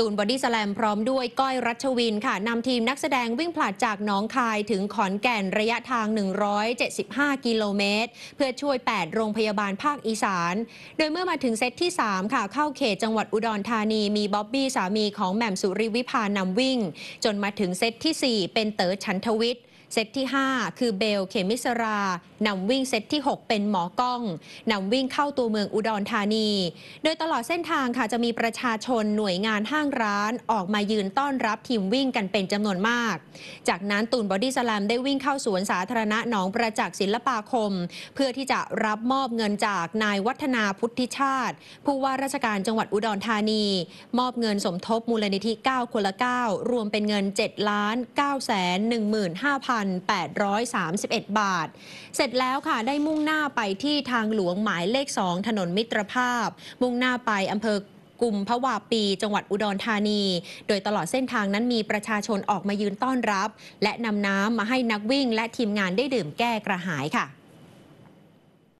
ตูนบอดี้สแลมพร้อมด้วยก้อยรัชวินค่ะนำทีมนักแสดงวิ่งผลาดจากน้องคายถึงขอนแก่นระยะทาง 175 กิโลเมตร เพื่อช่วย 8 โรงพยาบาลภาคอีสาน โดยเมื่อมาถึงเซตที่3ค่ะเข้าเขตจังหวัดอุดรธานีมีบ๊อบบี้สามีของแหม่มสุริวิพานำวิ่ง จนมาถึงเซตที่ 4 เป็นเต๋อชันทวิทย์เซตที่ 5 คือเบล เขมิสรา นำวิ่งเซตที่ 6 เป็นหมอกล้อง นำวิ่งเข้าตัวเมืองอุดรธานี โดยตลอดเส้นทางค่ะจะมีประชาชนหน่วยงานห้างร้านออกมายืนต้อนรับทีมวิ่งกันเป็นจำนวนมาก จากนั้นตูนบอดี้สลมได้วิ่งเข้าสวนสาธารณะหนองประจักษ์ศิลปาคม เพื่อที่จะรับมอบเงินจากนายวัฒนาพุทธิชาติ ผู้ว่าราชการจังหวัดอุดรธานี มอบเงินสมทบมูลนิธิ9คนละ9รวมเป็นเงิน7ล้าน9 1 5 0 0 0 2,831 บาท เสร็จแล้วค่ะ ได้มุ่งหน้าไปที่ทางหลวงหมายเลข 2 ถนนมิตรภาพ มุ่งหน้าไปอำเภอกุมพวาปี จังหวัดอุดรธานี โดยตลอดเส้นทางนั้นมีประชาชนออกมายืนต้อนรับ และนำน้ำมาให้นักวิ่งและทีมงานได้ดื่มแก้กระหายค่ะ